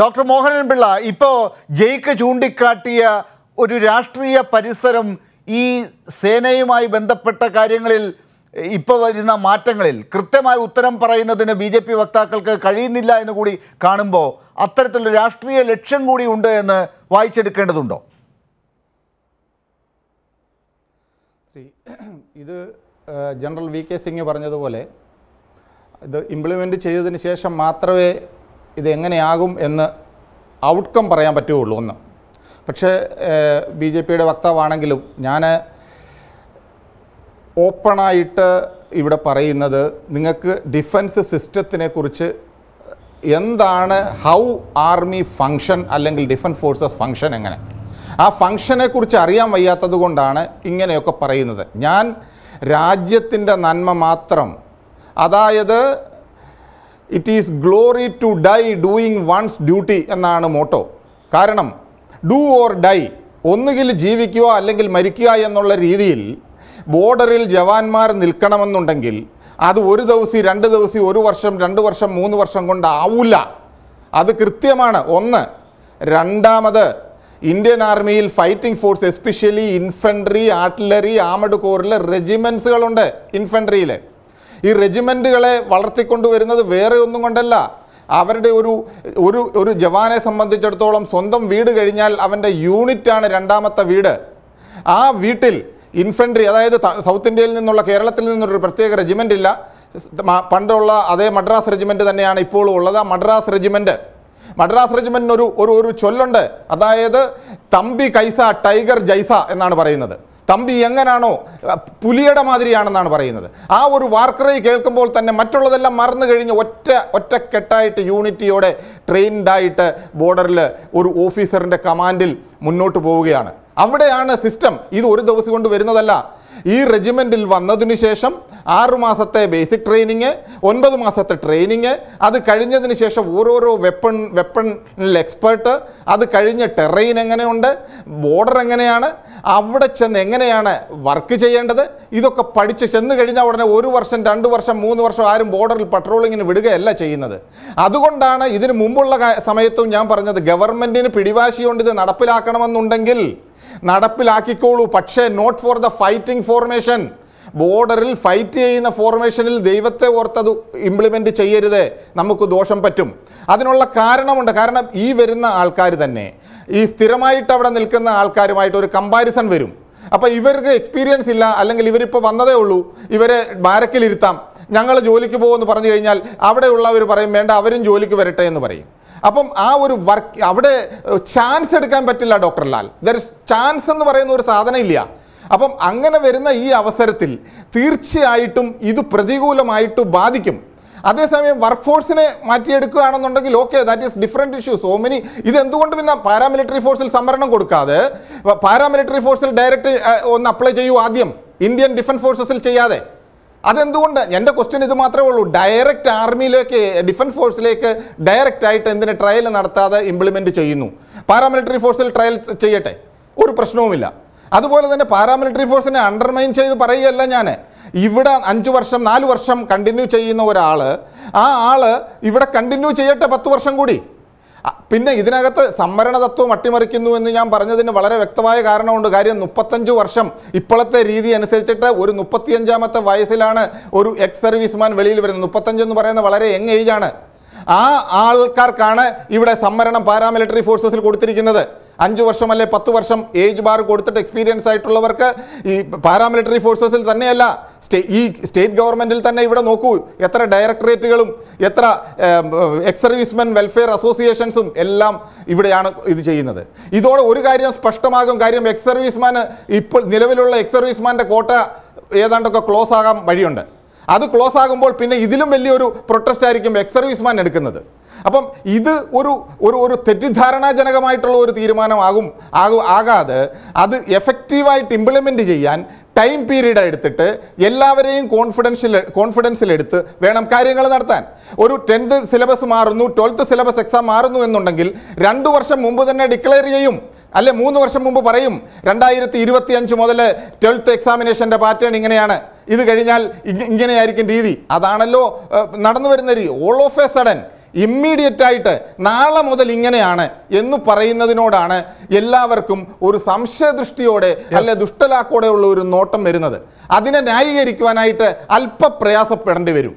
doctor Mohanan Pillai ഇപ്പോൾ ജയ്ക്ക് ചൂണ്ടിക്കാട്ടിയ ഒരു രാഷ്ട്രീയ പരിസരം ഈ സേനയുമായി ബന്ധപ്പെട്ട കാര്യങ്ങളിൽ ഇപ്പോൾ വരുന്ന മാറ്റങ്ങളിൽ കൃത്യമായ ഉത്തരം പറയുന്നതിന് ബി ജെ പി വക്താക്കൾക്ക് കഴിയുന്നില്ല എന്ന് കൂടി കാണുമ്പോൾ അത്തരത്തിലുള്ള രാഷ്ട്രീയ ലക്ഷ്യം കൂടി ഉണ്ട് എന്ന് വായിച്ചെടുക്കേണ്ടതുണ്ടോ ഇത് ജനറൽ വി കെ സിംഗ് പറഞ്ഞതുപോലെ ഇത് ഇംപ്ലിമെൻ്റ് ചെയ്തതിന് ശേഷം മാത്രമേ ഇതെങ്ങനെയാകും എന്ന് ഔട്ട്കം പറയാൻ പറ്റുകയുള്ളൂ ഒന്ന് പക്ഷേ ബി ജെ പിയുടെ വക്താവാണെങ്കിലും ഞാൻ ഓപ്പണായിട്ട് ഇവിടെ പറയുന്നത് നിങ്ങൾക്ക് ഡിഫൻസ് സിസ്റ്റത്തിനെ കുറിച്ച് എന്താണ് ഹൗ ആർമി ഫങ്ഷൻ അല്ലെങ്കിൽ ഡിഫൻസ് ഫോഴ്സസ് ഫങ്ഷൻ എങ്ങനെ ആ ഫങ്ഷനെക്കുറിച്ച് അറിയാൻ വയ്യാത്തത് കൊണ്ടാണ് ഇങ്ങനെയൊക്കെ പറയുന്നത് ഞാൻ രാജ്യത്തിൻ്റെ നന്മ മാത്രം അതായത് it is glory to die doing once duty എന്നാണ് മോട്ടോ കാരണം ഡു ഓർ ഡൈ ഒന്നുകിൽ ജീവിക്കുക അല്ലെങ്കിൽ മരിക്കുക എന്നുള്ള രീതിയിൽ ബോർഡറിൽ ജവാന്മാർ നിൽക്കണമെന്നുണ്ടെങ്കിൽ അത് ഒരു ദിവസം രണ്ട് ദിവസം ഒരു വർഷം രണ്ട് വർഷം മൂന്ന് വർഷം കൊണ്ടാവില്ല അത് കൃത്യമാണ് ഒന്ന് രണ്ടാമത് ഇന്ത്യൻ ആർമിയിൽ fighting force especially infantry artillery armoured കോറിലെ റെജിമെൻസുകളുണ്ട് ഇൻഫൻട്രിയിൽ ഈ റെജിമെൻറ്റുകളെ വളർത്തിക്കൊണ്ടുവരുന്നത് വേറെ ഒന്നും കൊണ്ടല്ല അവരുടെ ഒരു ഒരു ഒരു ജവാനെ സംബന്ധിച്ചിടത്തോളം സ്വന്തം വീട് കഴിഞ്ഞാൽ അവൻ്റെ യൂണിറ്റാണ് രണ്ടാമത്തെ വീട് ആ വീട്ടിൽ ഇൻഫൻട്രി അതായത് സൗത്ത് ഇന്ത്യയിൽ നിന്നുള്ള കേരളത്തിൽ നിന്നൊരു പ്രത്യേക റെജിമെൻ്റ് ഇല്ല പണ്ടുള്ള അതേ മദ്രാസ് റെജിമെൻ്റ് തന്നെയാണ് ഇപ്പോഴും ഉള്ളത് ആ മദ്രാസ് റെജിമെൻറ്റ് മദ്രാസ് റെജിമെൻറ്റിനൊരു ഒരു ഒരു ചൊല്ലുണ്ട് അതായത് തമ്പി കൈസ ടൈഗർ ജൈസ എന്നാണ് പറയുന്നത് തമ്പി എങ്ങനാണോ പുലിയുടെ മാതിരിയാണെന്നാണ് പറയുന്നത് ആ ഒരു വാർക്കറി കേൾക്കുമ്പോൾ തന്നെ മറ്റുള്ളതെല്ലാം മറന്നു കഴിഞ്ഞ് ഒറ്റ ഒറ്റക്കെട്ടായിട്ട് യൂണിറ്റിയോടെ ട്രെയിൻഡായിട്ട് ബോർഡറിൽ ഒരു ഓഫീസറിൻ്റെ കമാൻഡിൽ മുന്നോട്ട് പോവുകയാണ് അവിടെയാണ് സിസ്റ്റം ഇത് ഒരു ദിവസം കൊണ്ട് വരുന്നതല്ല ഈ റെജിമെൻറ്റിൽ വന്നതിന് ശേഷം ആറുമാസത്തെ മാസത്തെ ബേസിക് ട്രെയിനിങ് ഒൻപത് മാസത്തെ ട്രെയിനിങ് അത് കഴിഞ്ഞതിന് ശേഷം ഓരോരോ വെപ്പൺ വെപ്പണിൽ എക്സ്പേർട്ട് അത് കഴിഞ്ഞ് ടെറൈൻ എങ്ങനെയുണ്ട് ബോർഡർ എങ്ങനെയാണ് അവിടെ ചെന്ന് എങ്ങനെയാണ് വർക്ക് ചെയ്യേണ്ടത് ഇതൊക്കെ പഠിച്ച് ചെന്ന് കഴിഞ്ഞാൽ ഉടനെ ഒരു വർഷം രണ്ട് വർഷം മൂന്ന് വർഷം ആരും ബോർഡറിൽ പട്രോളിങ്ങിന് വിടുകയല്ല ചെയ്യുന്നത് അതുകൊണ്ടാണ് ഇതിന് മുമ്പുള്ള സമയത്തും ഞാൻ പറഞ്ഞത് ഗവൺമെൻറ്റിന് പിടിവാശിയുണ്ട് ഇത് നടപ്പിലാക്കണമെന്നുണ്ടെങ്കിൽ നടപ്പിലാക്കിക്കോളൂ പക്ഷേ not for the fighting formation ബോർഡറിൽ ഫൈറ്റ് ചെയ്യുന്ന ഫോർമേഷനിൽ ദൈവത്തെ ഓർത്തത് ഇംപ്ലിമെൻ്റ് ചെയ്യരുത് നമുക്ക് ദോഷം പറ്റും അതിനുള്ള കാരണമുണ്ട് കാരണം ഈ വരുന്ന ആൾക്കാർ തന്നെ ഈ സ്ഥിരമായിട്ട് അവിടെ നിൽക്കുന്ന ആൾക്കാരുമായിട്ട് ഒരു കമ്പാരിസൺ വരും അപ്പോൾ ഇവർക്ക് എക്സ്പീരിയൻസ് ഇല്ല അല്ലെങ്കിൽ ഇവരിപ്പോൾ വന്നതേ ഉള്ളൂ ഇവരെ ബാരക്കിലിരുത്താം ഞങ്ങൾ ജോലിക്ക് പോകുമെന്ന് പറഞ്ഞു കഴിഞ്ഞാൽ അവിടെയുള്ളവർ പറയും വേണ്ട അവരും ജോലിക്ക് വരട്ടെ എന്ന് പറയും അപ്പം ആ ഒരു വർക്ക് അവിടെ ചാൻസ് എടുക്കാൻ പറ്റില്ല ഡോക്ടർ ലാൽ ദർ ചാൻസ് എന്ന് പറയുന്ന ഒരു സാധനം ഇല്ല അപ്പം അങ്ങനെ വരുന്ന ഈ അവസരത്തിൽ തീർച്ചയായിട്ടും ഇത് പ്രതികൂലമായിട്ട് ബാധിക്കും അതേസമയം വർക്ക് ഫോഴ്സിനെ മാറ്റിയെടുക്കുകയാണെന്നുണ്ടെങ്കിൽ okay that is different issues so many ഇതെന്തുകൊണ്ട് പിന്നെ പാരാമിലിറ്ററി ഫോഴ്സിൽ സംവരണം കൊടുക്കാതെ പാരാമിലിറ്ററി ഫോഴ്സിൽ ഡയറക്റ്റ് ഒന്ന് അപ്ലൈ ചെയ്യൂ ആദ്യം ഇന്ത്യൻ ഡിഫൻസ് ഫോഴ്സസിൽ ചെയ്യാതെ അതെന്തുകൊണ്ട് എൻ്റെ ക്വസ്റ്റ്യൻ ഇത് മാത്രമേ ഉള്ളൂ ഡയറക്റ്റ് ആർമിയിലേക്ക് ഡിഫൻസ് ഫോഴ്സിലേക്ക് ഡയറക്റ്റ് ആയിട്ട് എന്തിനു ട്രയൽ നടത്താതെ ഇംപ്ലിമെൻറ്റ് ചെയ്യുന്നു പാരാമിലിറ്ററി ഫോഴ്സിൽ ട്രയൽ ചെയ്യട്ടെ ഒരു പ്രശ്നവുമില്ല അതുപോലെ തന്നെ പാരാമിലിറ്ററി ഫോഴ്സിനെ അണ്ടർമൈൻ ചെയ്ത് പറയുകയല്ല ഞാൻ ഇവിടെ അഞ്ച് വർഷം നാല് വർഷം കണ്ടിന്യൂ ചെയ്യുന്ന ഒരാൾ ആ ആൾ ഇവിടെ കണ്ടിന്യൂ ചെയ്യട്ടെ പത്ത് വർഷം കൂടി പിന്നെ ഇതിനകത്ത് സംവരണ തത്വം അട്ടിമറിക്കുന്നു എന്ന് ഞാൻ പറഞ്ഞതിന് വളരെ വ്യക്തമായ കാരണമുണ്ട് കാര്യം മുപ്പത്തഞ്ച് വർഷം ഇപ്പോഴത്തെ രീതി അനുസരിച്ചിട്ട് ഒരു മുപ്പത്തിയഞ്ചാമത്തെ വയസ്സിലാണ് ഒരു എക്സ് സർവീസ്മാൻ വെളിയിൽ വരുന്നത് മുപ്പത്തഞ്ചെന്ന് എന്ന് പറയുന്നത് വളരെ യങ് ആണ് ആ ആൾക്കാർക്കാണ് ഇവിടെ സംവരണം പാരാമിലിറ്ററി ഫോഴ്സസിൽ കൊടുത്തിരിക്കുന്നത് അഞ്ച് വർഷം അല്ലെ പത്ത് വർഷം ഏജ് ബാർ കൊടുത്തിട്ട് എക്സ്പീരിയൻസ് ആയിട്ടുള്ളവർക്ക് ഈ പാരാമിലിറ്ററി ഫോഴ്സസിൽ തന്നെയല്ല സ്റ്റേ ഈ സ്റ്റേറ്റ് ഗവൺമെൻറ്റിൽ തന്നെ ഇവിടെ നോക്കൂ എത്ര ഡയറക്ടറേറ്റുകളും എത്ര എക്സ് വെൽഫെയർ അസോസിയേഷൻസും എല്ലാം ഇവിടെയാണ് ഇത് ചെയ്യുന്നത് ഇതോടെ ഒരു കാര്യം സ്പഷ്ടമാകും കാര്യം എക്സ് ഇപ്പോൾ നിലവിലുള്ള എക്സ് കോട്ട ഏതാണ്ടൊക്കെ ക്ലോസ് ആകാൻ വഴിയുണ്ട് അത് ക്ലോസ് ആകുമ്പോൾ പിന്നെ ഇതിലും വലിയൊരു പ്രൊട്ടസ്റ്റ് ആയിരിക്കും എക്സ് മാൻ എടുക്കുന്നത് അപ്പം ഇത് ഒരു ഒരു ഒരു തെറ്റിദ്ധാരണാജനകമായിട്ടുള്ള ഒരു തീരുമാനമാകും ആകും ആകാതെ അത് എഫക്റ്റീവായിട്ട് ഇംപ്ലിമെൻറ്റ് ചെയ്യാൻ ടൈം പീരീഡ് എടുത്തിട്ട് എല്ലാവരെയും കോൺഫിഡൻഷ്യൽ കോൺഫിഡൻസിലെടുത്ത് വേണം കാര്യങ്ങൾ നടത്താൻ ഒരു ടെൻത്ത് സിലബസ് മാറുന്നു ട്വൽത്ത് സിലബസ് എക്സാം മാറുന്നു എന്നുണ്ടെങ്കിൽ രണ്ട് വർഷം മുമ്പ് തന്നെ ഡിക്ലെയർ ചെയ്യും അല്ലെ മൂന്ന് വർഷം മുമ്പ് പറയും രണ്ടായിരത്തി ഇരുപത്തി അഞ്ച് മുതൽ ട്വൽത്ത് എക്സാമിനേഷൻ്റെ പാറ്റേൺ ഇങ്ങനെയാണ് ഇത് കഴിഞ്ഞാൽ ഇങ്ങനെയായിരിക്കും രീതി അതാണല്ലോ നടന്നു വരുന്ന രീതി all of a sudden immediate ആയിട്ട് നാളെ മുതൽ ഇങ്ങനെയാണ് എന്ന് പറയുന്നതിനോടാണ് എല്ലാവർക്കും ഒരു സംശയദൃഷ്ടിയോടെ അല്ലെ ദുഷ്ടലാക്കോടെയുള്ള ഒരു നോട്ടം വരുന്നത് അതിനെ ന്യായീകരിക്കുവാനായിട്ട് അല്പ പ്രയാസപ്പെടേണ്ടി വരും